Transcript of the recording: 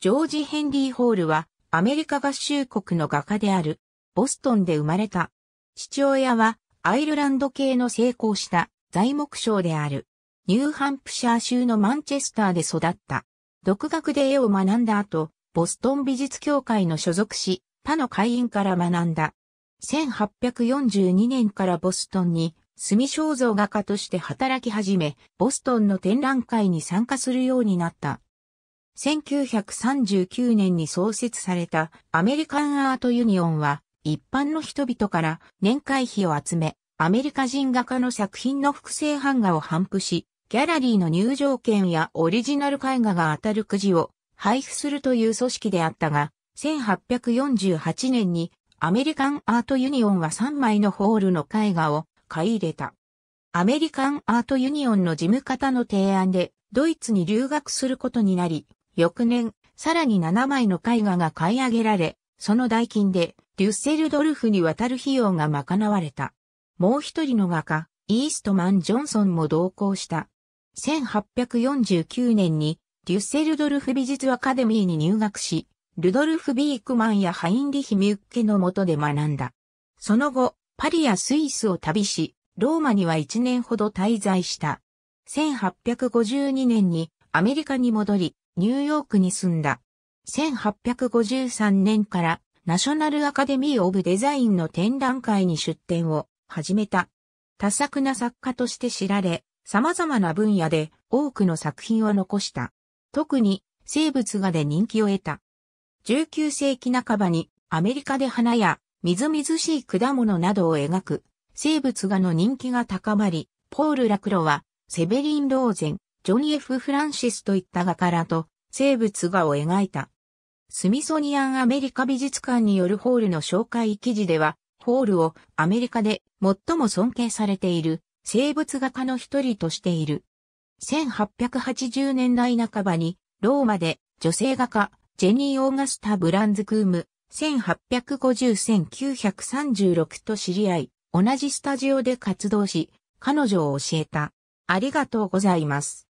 ジョージ・ヘンリー・ホールは、アメリカ合衆国の画家である、ボストンで生まれた。父親は、アイルランド系の成功した材木商である。ニューハンプシャー州のマンチェスターで育った。独学で絵を学んだ後、ボストン美術協会の所属し、他の会員から学んだ。1842年からボストンに、墨肖像画家として働き始め、ボストンの展覧会に参加するようになった。1939年に創設されたアメリカンアートユニオンは一般の人々から年会費を集め、アメリカ人画家の作品の複製版画を販布し、ギャラリーの入場券やオリジナル絵画が当たるくじを配布するという組織であったが、1848年にアメリカンアートユニオンは3枚のホールの絵画を買い入れた。アメリカンアートユニオンの事務方の提案でドイツに留学することになり、翌年、さらに7枚の絵画が買い上げられ、その代金でデュッセルドルフに渡る費用が賄われた。もう一人の画家、イーストマン・ジョンソンも同行した。1849年にデュッセルドルフ美術アカデミーに入学し、ルドルフ・ビークマンやハインリヒ・ミュッケの下で学んだ。その後、パリやスイスを旅し、ローマには1年ほど滞在した。1852年にアメリカに戻り、ニューヨークに住んだ。1853年からナショナルアカデミー・オブ・デザインの展覧会に出展を始めた。多作な作家として知られ、様々な分野で多くの作品を残した。特に生物画で人気を得た。19世紀半ばにアメリカで花やみずみずしい果物などを描く生物画の人気が高まり、ポール・ラクロはセベリン・ローゼン、ジョニー・フ・フランシスといった画からと、生物画を描いた。スミソニアン・アメリカ美術館によるホールの紹介記事では、ホールをアメリカで最も尊敬されている生物画家の一人としている。1880年代半ばにローマで女性画家ジェニー・オーガスタ・ブランズ・クーム1850-1936と知り合い、同じスタジオで活動し、彼女を教えた。ありがとうございます。